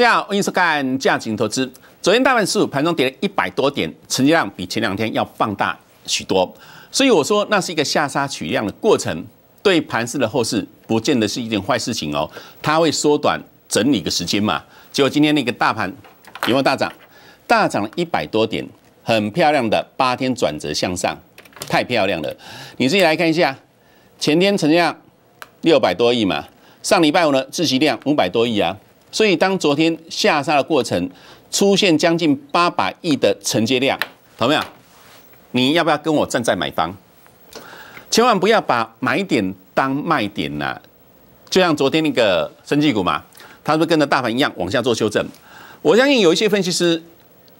大家好，欢迎收看价值投资。昨天大盘是盘中跌了一百多点，成交量比前两天要放大许多，所以我说那是一个下杀取量的过程，对盘市的后市不见得是一件坏事情哦，它会缩短整理的时间嘛。结果今天那个大盘有没有大涨？大涨一百多点，很漂亮的八天转折向上，太漂亮了。你自己来看一下，前天成交量六百多亿嘛，上礼拜五呢，自习量五百多亿啊。所以，当昨天下杀的过程出现将近八百亿的承接量，懂没有？你要不要跟我站在买方？千万不要把买点当卖点呐！就像昨天那个升技股嘛，它是跟着大盘一样往下做修正。我相信有一些分析师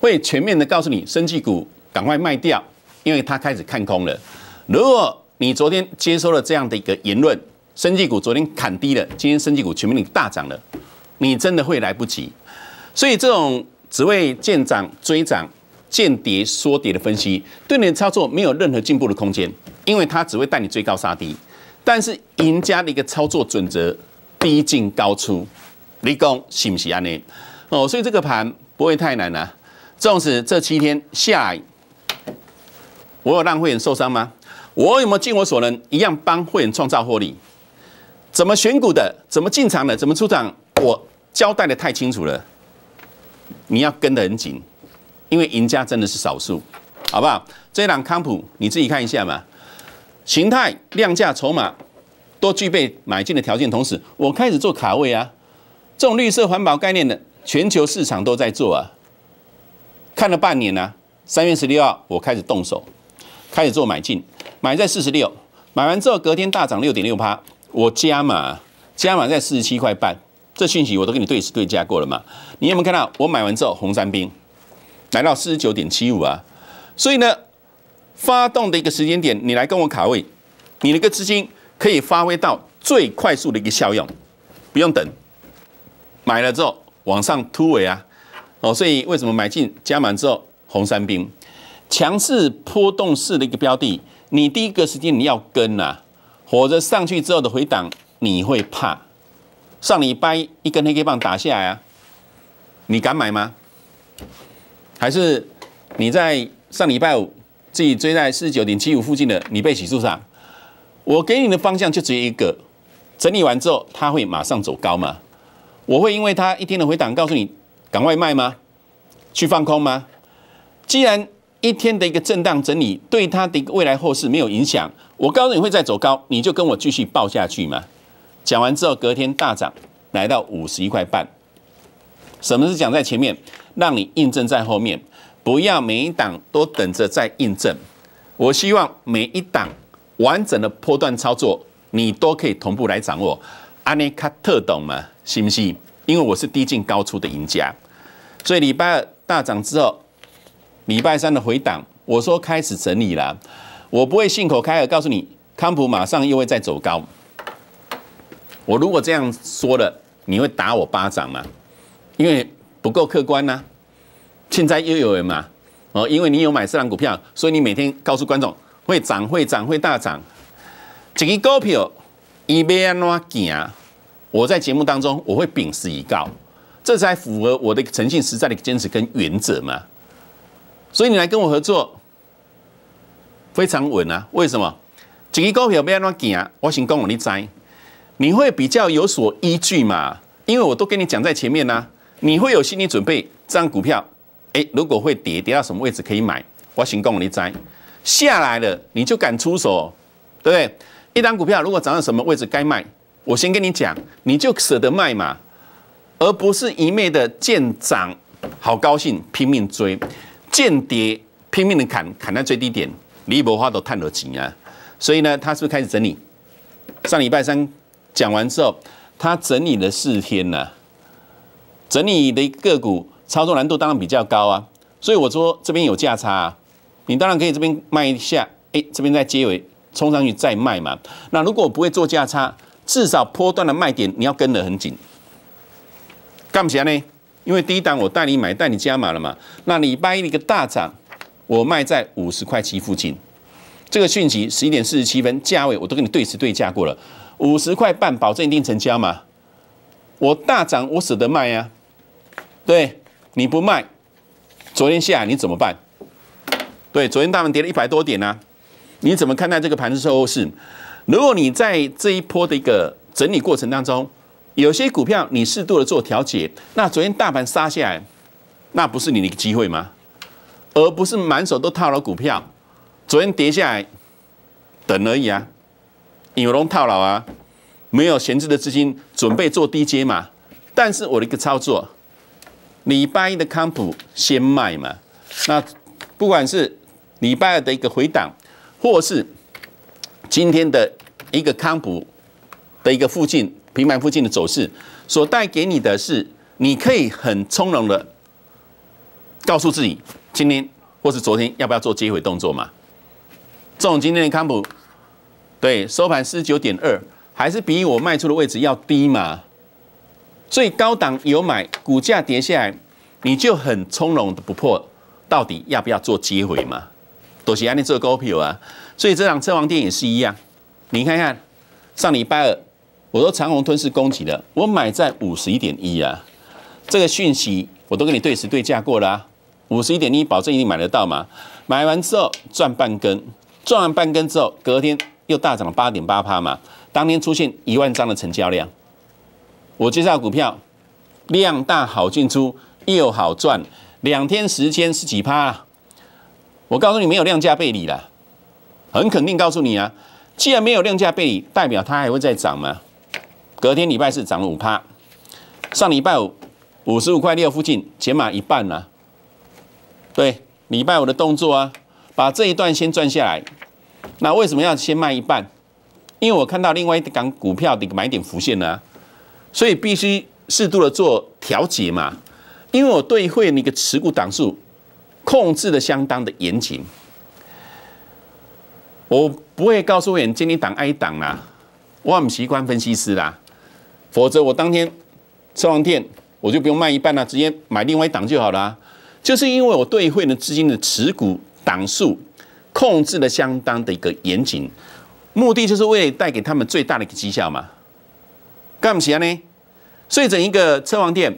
会全面的告诉你，升技股赶快卖掉，因为它开始看空了。如果你昨天接收了这样的一个言论，升技股昨天砍低了，今天升技股全面你大涨了。你真的会来不及，所以这种只为见涨追涨、见跌缩跌的分析，对你的操作没有任何进步的空间，因为它只会带你追高杀低。但是赢家的一个操作准则：低进高出。你讲是不是安尼？哦，所以这个盘不会太难了。纵使这七天下来，我有让会员受伤吗？我有没有尽我所能，一样帮会员创造获利？怎么选股的？怎么进场的？怎么出场？我？交代的太清楚了，你要跟得很紧，因为赢家真的是少数，好不好？这一档康普，你自己看一下嘛，形态、量价、筹码都具备买进的条件，同时我开始做卡位啊，这种绿色环保概念的，全球市场都在做啊。看了半年呢，三月十六号我开始动手，开始做买进，买在四十六，买完之后隔天大涨六点六趴，我加码，加码在四十七块半。这讯息我都跟你对对价过了嘛？你有没有看到我买完之后，红三兵来到四十九点七五啊？所以呢，发动的一个时间点，你来跟我卡位，你那个资金可以发挥到最快速的一个效用，不用等，买了之后往上突围啊！哦，所以为什么买进加满之后，红三兵强势波动式的一个标的，你第一个时间你要跟啊，或者上去之后的回档你会怕。上礼拜一根黑 K 棒打下来啊，你敢买吗？还是你在上礼拜五自己追在四十九点七五附近的你被洗数上？我给你的方向就只有一个：整理完之后，它会马上走高吗？我会因为它一天的回档，告诉你赶快卖吗？去放空吗？既然一天的一个震荡整理对它的未来后市没有影响，我告诉你会再走高，你就跟我继续报下去吗？讲完之后，隔天大涨，来到五十一块半。什么是讲在前面，让你印证在后面，不要每一档都等着再印证。我希望每一档完整的波段操作，你都可以同步来掌握。阿内卡特懂吗？信不信？因为我是低进高出的赢家，所以礼拜二大涨之后，礼拜三的回档，我说开始整理了，我不会信口开河告诉你，康普马上又会再走高。我如果这样说了，你会打我巴掌吗？因为不够客观呐。现在又有人嘛，哦，因为你有买这档股票，所以你每天告诉观众会涨、会涨、会大涨。这个股票伊别安怎行？我在节目当中我会秉持以告，这才符合我的诚信实在的坚持跟原则嘛。所以你来跟我合作，非常稳啊。为什么？这个股票别安怎行？我先讲我的斋。你会比较有所依据嘛？因为我都跟你讲在前面啦，你会有心理准备，这张股票，哎，如果会跌，跌到什么位置可以买，我先供你摘下来了，你就敢出手，对不对？一张股票如果涨到什么位置该卖，我先跟你讲，你就舍得卖嘛，而不是一昧的见涨好高兴拼命追，见跌拼命的砍砍到最低点，李伯花都探了钱啊，所以呢，他是不是开始整理？上礼拜三。讲完之后，他整理了四天呢。整理的个股操作难度当然比较高啊，所以我说这边有价差，啊，你当然可以这边卖一下，哎，这边在结尾冲上去再卖嘛。那如果不会做价差，至少波段的卖点你要跟得很紧。干不起来呢？因为第一档我带你买，带你加码了嘛。那你掰了一个大涨，我卖在五十块七附近。这个讯息十一点四十七分价位，我都跟你对时对价过了。五十块半，保证一定成交嘛？我大涨，我舍得卖呀。对，你不卖，昨天下你怎么办？对，昨天大盘跌了一百多点呢，你怎么看待这个盘子后市？如果你在这一波的一个整理过程当中，有些股票你适度的做调节，那昨天大盘杀下来，那不是你的一个机会吗？而不是满手都套了股票，昨天跌下来等而已啊。有龙套牢啊，没有闲置的资金准备做低接嘛？但是我的一个操作，礼拜一的康普先卖嘛。那不管是礼拜二的一个回档，或是今天的一个康普的一个附近平板附近的走势，所带给你的是，你可以很从容的告诉自己，今天或是昨天要不要做接回动作嘛？这种今天的康普。对，收盘四十九点二，还是比我卖出的位置要低嘛。所以高档有买，股价跌下来，你就很从容的不破。到底要不要做接回嘛？多谢安念做高票啊。所以这场车王店也是一样，你看看上礼拜二，我说长虹吞噬攻击了，我买在五十一点一啊。这个讯息我都跟你对时对价过了，五十一点一保证一定买得到吗？买完之后赚半根，赚完半根之后隔天。又大涨了八点八帕嘛，当天出现一万张的成交量。我介绍股票，量大好进出，又好赚，两天时间是几啊？我告诉你没有量价背离了，很肯定告诉你啊，既然没有量价背离，代表它还会再涨嘛。隔天礼拜四涨了五趴，上礼拜五五十五块六附近减满一半了。对，礼拜五的动作啊，把这一段先赚下来。那为什么要先卖一半？因为我看到另外一档股票的买点浮现了，所以必须适度的做调节嘛。因为我对会那个持股档数控制的相当的严谨，我不会告诉会员今天挡一档啦，我很习惯分析师啦，否则我当天吃完店我就不用卖一半啦，直接买另外一档就好了。就是因为我对会的资金的持股档数。控制的相当的一个严谨，目的就是为了带给他们最大的一个绩效嘛，干不起啊呢？所以整一个车王店，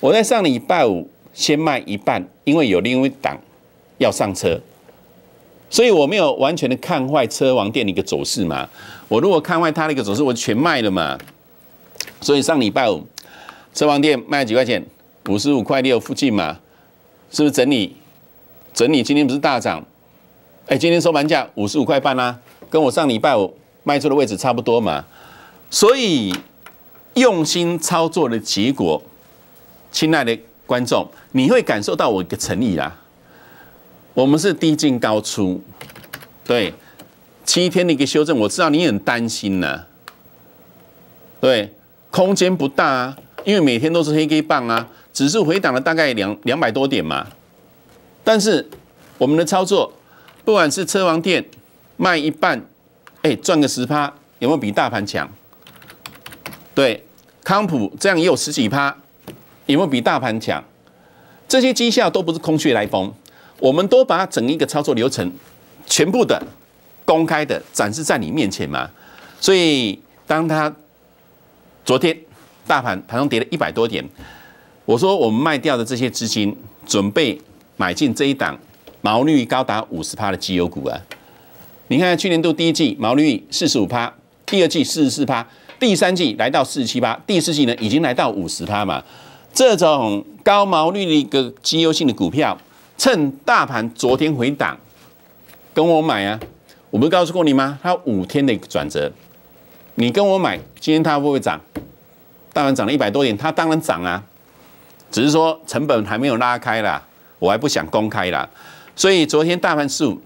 我在上礼拜五先卖一半，因为有另一档要上车，所以我没有完全的看坏车王店的一个走势嘛。我如果看坏它的一个走势，我就全卖了嘛。所以上礼拜五车王店卖几块钱，五十五块六附近嘛，是不是整理？整理今天不是大涨？哎，今天收盘价五十五块半啦，跟我上礼拜五卖出的位置差不多嘛。所以用心操作的结果，亲爱的观众，你会感受到我的诚意啦。我们是低进高出，对，七天的一个修正，我知道你很担心呐。对，空间不大，啊，因为每天都是黑 K 棒啊，指数回档了大概两两百多点嘛。但是我们的操作。不管是车王店卖一半，哎赚个十趴，有没有比大盘强？对，康普这样也有十几趴，有没有比大盘强？这些绩效都不是空穴来风，我们都把整一个操作流程全部的公开的展示在你面前嘛。所以，当他昨天大盘盘中跌了一百多点，我说我们卖掉的这些资金，准备买进这一档。毛率高达五十趴的绩优股啊！你看去年度第一季毛率四十五趴，第二季四十四趴，第三季来到四十七趴，第四季呢已经来到五十趴嘛。这种高毛率的一个绩优性的股票，趁大盘昨天回档，跟我买啊！我不是告诉过你吗？它五天的一个转折，你跟我买，今天它会不会涨？大然涨了一百多点，它当然涨啊，只是说成本还没有拉开啦，我还不想公开啦。所以昨天大盘数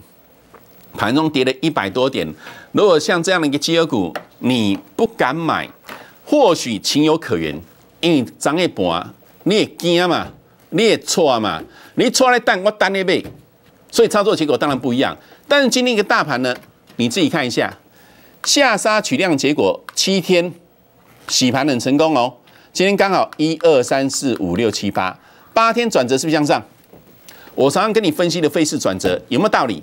盘中跌了一百多点，如果像这样的一个绩优股，你不敢买，或许情有可原，因为涨一半你也惊嘛，你也错嘛，你错来等我等你呗，所以操作结果当然不一样。但是今天一个大盘呢，你自己看一下，下杀取量结果七天洗盘很成功哦，今天刚好一二三四五六七八八天转折是不是向上？我常常跟你分析的费事转折有没有道理？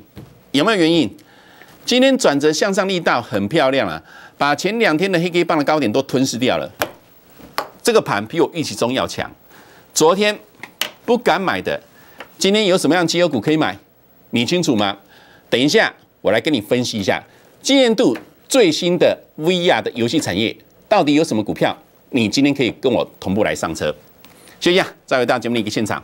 有没有原因？今天转折向上力道很漂亮啊，把前两天的黑 K 棒的高点都吞噬掉了。这个盘比我预期中要强。昨天不敢买的，今天有什么样的机股可以买？你清楚吗？等一下我来跟你分析一下。今年度最新的 VR 的游戏产业到底有什么股票？你今天可以跟我同步来上车。息一下，再回到节目的一个现场。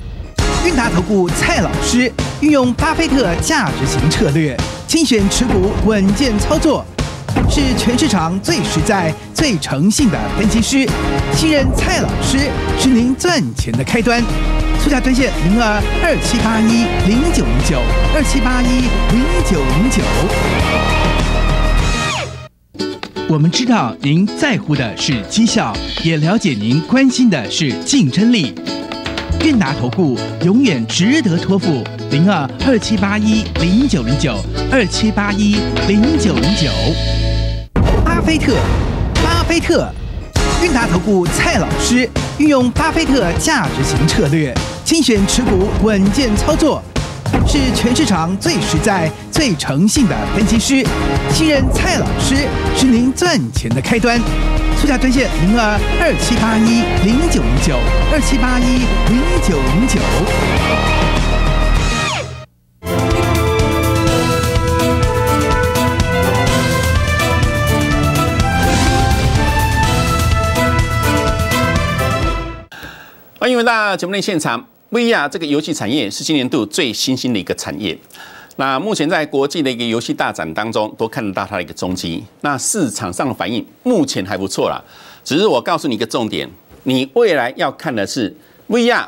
大头顾蔡老师运用巴菲特价值型策略，精选持股稳健操作，是全市场最实在、最诚信的分析师。信任蔡老师是您赚钱的开端。速价专线零二二七八一零九零九二七八一零九零九。我们知道您在乎的是绩效，也了解您关心的是竞争力。韵达投顾永远值得托付，零二二七八一零九零九二七八一零九零九。巴菲特，巴菲特，韵达投顾蔡老师运用巴菲特价值型策略精选持股稳健操作。是全市场最实在、最诚信的分析师，信任蔡老师是您赚钱的开端。出价推荐零二二七八一零九零九，二七八一零九零九。欢迎回到节目内现场。VR 这个游戏产业是今年度最新兴的一个产业，那目前在国际的一个游戏大展当中都看得到它的一个踪迹，那市场上的反应目前还不错啦。只是我告诉你一个重点，你未来要看的是 VR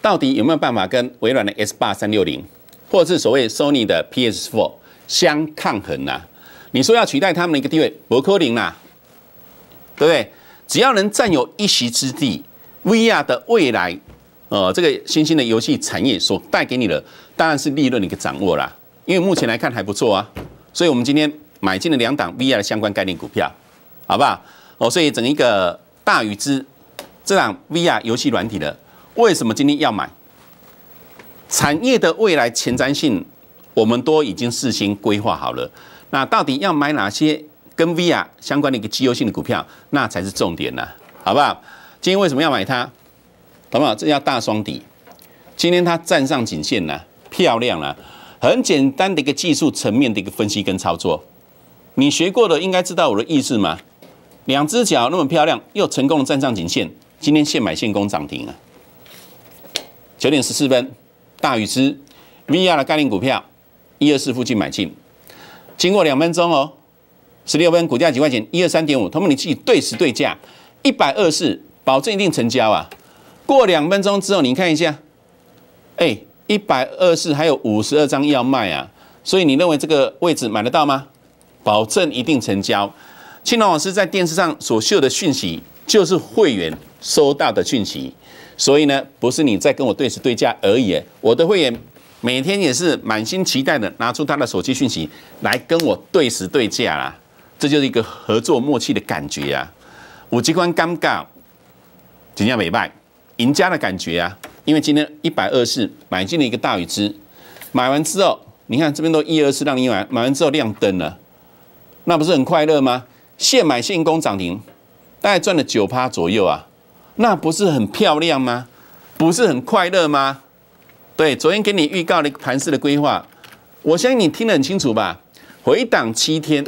到底有没有办法跟微软的 S 八三六零，或者是所谓 Sony 的 PS Four 相抗衡呢？你说要取代他们的一个地位，博科林啦，对不对？只要能占有一席之地，VR 的未来。呃，这个新兴的游戏产业所带给你的，当然是利润的一个掌握啦。因为目前来看还不错啊，所以我们今天买进了两档 VR 相关概念股票，好不好？哦，所以整一个大鱼之这两 VR 游戏软体的，为什么今天要买？产业的未来前瞻性，我们都已经事先规划好了。那到底要买哪些跟 VR 相关的一个机优性的股票，那才是重点呐，好不好？今天为什么要买它？好不好？这叫大双底。今天它站上颈线呢，漂亮了。很简单的一个技术层面的一个分析跟操作。你学过的应该知道我的意思吗？两只脚那么漂亮，又成功的站上颈线，今天现买现攻涨停啊！九点十四分，大禹之 VR 的概念股票，一二四附近买进。经过两分钟哦，十六分股价几块钱？一二三点五。他们你自己对时对价，一百二四保证一定成交啊！过两分钟之后，你看一下，哎，一百二四还有五十二张要卖啊，所以你认为这个位置买得到吗？保证一定成交。青龙老师在电视上所秀的讯息，就是会员收到的讯息，所以呢，不是你在跟我对时对价而已，我的会员每天也是满心期待的拿出他的手机讯息来跟我对时对价啦，这就是一个合作默契的感觉啊。五机关尴尬，怎样没卖。赢家的感觉啊，因为今天一百二十买进了一个大宇资，买完之后，你看这边都一二四让你买买完之后亮灯了，那不是很快乐吗？现买现攻涨停，大概赚了九趴左右啊，那不是很漂亮吗？不是很快乐吗？对，昨天给你预告的盘式的规划，我相信你听得很清楚吧？回档七天，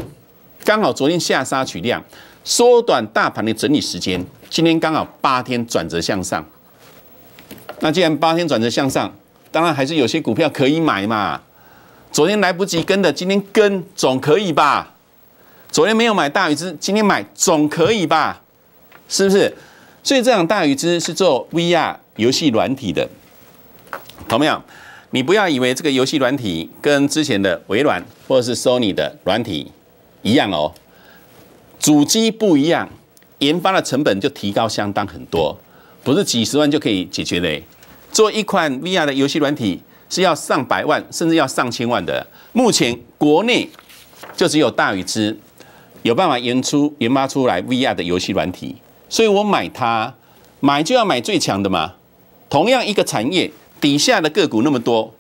刚好昨天下杀取量，缩短大盘的整理时间，今天刚好八天转折向上。那既然八天转折向上，当然还是有些股票可以买嘛。昨天来不及跟的，今天跟总可以吧？昨天没有买大禹之，今天买总可以吧？是不是？所以这场大禹之是做 VR 游戏软体的。同有？你不要以为这个游戏软体跟之前的微软或者是 Sony 的软体一样哦，主机不一样，研发的成本就提高相当很多。不是几十万就可以解决的，做一款 VR 的游戏软体是要上百万，甚至要上千万的。目前国内就只有大宇之有办法研出、研发出来 VR 的游戏软体，所以我买它，买就要买最强的嘛。同样一个产业底下的个股那么多，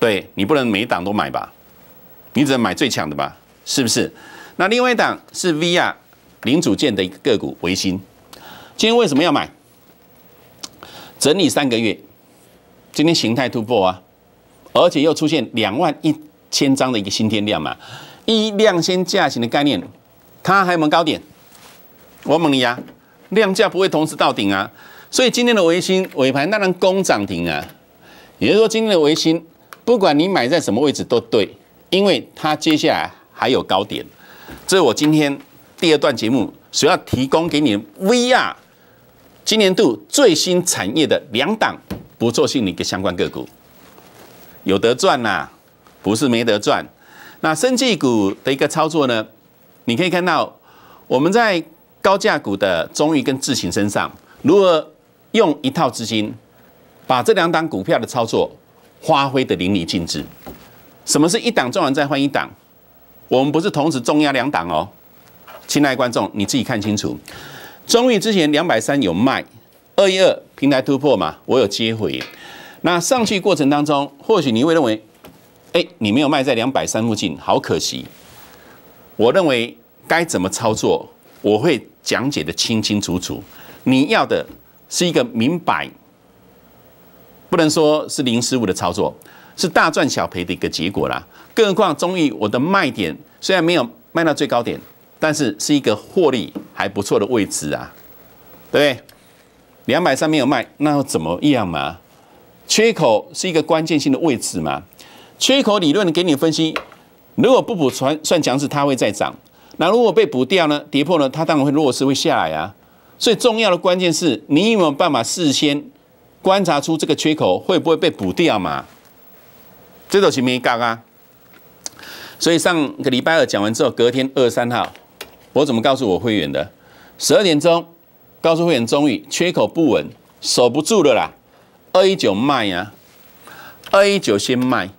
对你不能每一档都买吧？你只能买最强的吧？是不是？那另外一档是 VR 零组件的一个个股维新，今天为什么要买？整理三个月，今天形态突破啊，而且又出现两万一千张的一个新天量嘛，一量先价型的概念，它还有没有高点？我问你啊，量价不会同时到顶啊，所以今天的维新尾盘那能攻涨停啊，也就是说今天的维新不管你买在什么位置都对，因为它接下来还有高点，这是我今天第二段节目主要提供给你 VR。今年度最新产业的两档，不错，性的一个相关个股，有得赚呐，不是没得赚。那生技股的一个操作呢？你可以看到，我们在高价股的中裕跟智行身上，如何用一套资金，把这两档股票的操作发挥的淋漓尽致。什么是一档赚完再换一档？我们不是同时重压两档哦，亲爱观众，你自己看清楚。中意之前两百三有卖，二一二平台突破嘛，我有接回。那上去过程当中，或许你会认为，哎，你没有卖在两百三附近，好可惜。我认为该怎么操作，我会讲解的清清楚楚。你要的是一个明摆，不能说是零失误的操作，是大赚小赔的一个结果啦。更何况中意，我的卖点虽然没有卖到最高点。但是是一个获利还不错的位置啊，对不对？两百三没有卖，那又怎么样嘛？缺口是一个关键性的位置嘛？缺口理论给你分析，如果不补船，算强势，它会再涨；那如果被补掉呢，跌破呢，它当然会弱势会下来啊。所以重要的关键是你有没有办法事先观察出这个缺口会不会被补掉嘛？这都是没杠啊。所以上个礼拜二讲完之后，隔天二三号。我怎么告诉我会员的？十二点钟告诉会员，终于缺口不稳，守不住了啦。二一九卖啊，二一九先卖。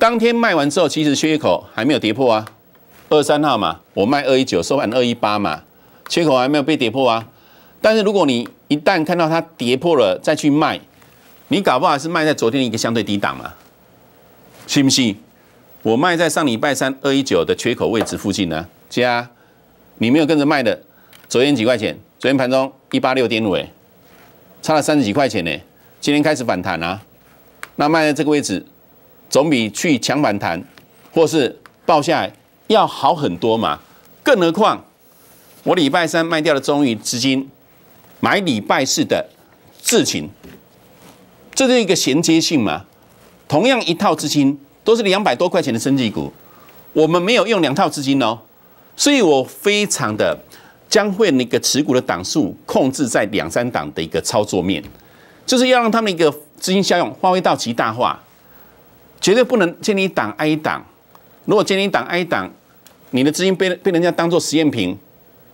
当天卖完之后，其实缺口还没有跌破啊。二三号嘛，我卖二一九，收盘二一八嘛，缺口还没有被跌破啊。但是如果你一旦看到它跌破了再去卖，你搞不好是卖在昨天的一个相对低档嘛，信不信？我卖在上礼拜三二一九的缺口位置附近呢，加。你没有跟着卖的，昨天几块钱？昨天盘中一八六点五，哎，差了三十几块钱呢。今天开始反弹啊，那卖在这个位置，总比去抢反弹或是爆下来要好很多嘛。更何况我礼拜三卖掉的中宇资金，买礼拜四的智勤，这是一个衔接性嘛。同样一套资金都是两百多块钱的升级股，我们没有用两套资金哦。所以，我非常的将会那个持股的档数控制在两三档的一个操作面，就是要让他们一个资金效用发挥到极大化，绝对不能建立档挨档。如果建立档挨档，你的资金被被人家当做实验品，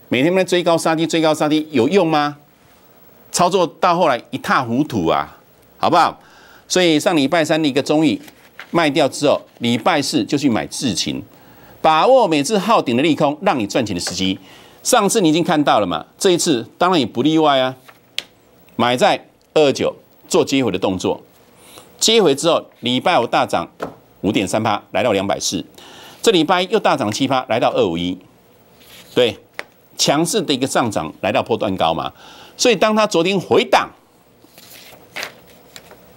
每天在追高杀低，追高杀低有用吗？操作到后来一塌糊涂啊，好不好？所以上礼拜三的一个中意卖掉之后，礼拜四就去买智勤。把握每次耗顶的利空，让你赚钱的时机。上次你已经看到了嘛？这一次当然也不例外啊！买在二九做接回的动作，接回之后礼拜五大涨五点三八，来到两百四。这礼拜又大涨七八，来到二五一。对，强势的一个上涨，来到破段高嘛。所以当他昨天回档，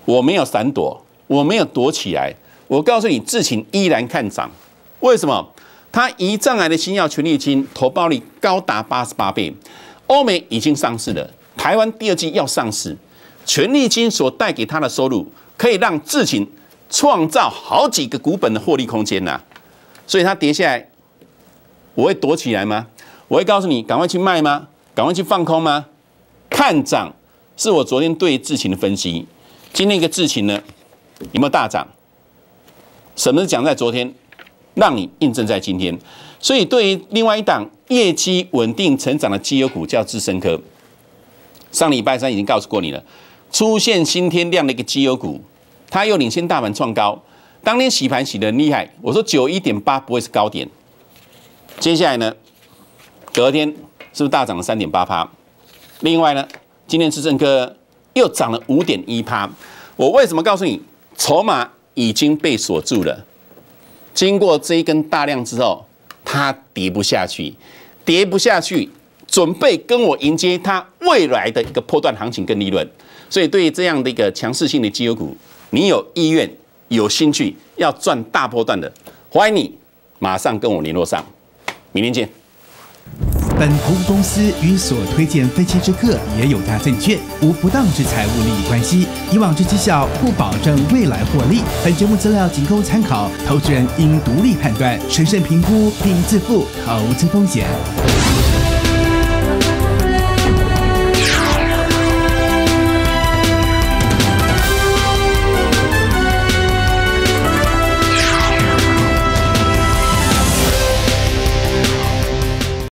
我没有闪躲，我没有躲起来。我告诉你，事情依然看涨。为什么他胰脏癌的新药全力金投报率高达八十八倍？欧美已经上市了，台湾第二季要上市，全力金所带给他的收入可以让智勤创造好几个股本的获利空间呐。所以它跌下来，我会躲起来吗？我会告诉你赶快去卖吗？赶快去放空吗？看涨是我昨天对智勤的分析。今天一个智勤呢，有没有大涨？什么是讲在昨天？让你印证在今天，所以对于另外一档业绩稳定成长的基优股叫智深科，上礼拜三已经告诉过你了，出现新天量的一个基优股，它又领先大盘创高，当天洗盘洗的厉害，我说九一点八不会是高点，接下来呢，隔天是不是大涨了三点八趴？另外呢，今天智深科又涨了五点一趴，我为什么告诉你？筹码已经被锁住了。经过这一根大量之后，它跌不下去，跌不下去，准备跟我迎接它未来的一个破断行情跟利润。所以，对于这样的一个强势性的绩优股，你有意愿、有兴趣要赚大波段的，欢迎你马上跟我联络上。明天见。本服务公司与所推荐分期之客也有家证券无不当之财务利益关系，以往之绩效不保证未来获利。本节目资料仅供参考，投资人应独立判断、审慎评估并自负投资风险。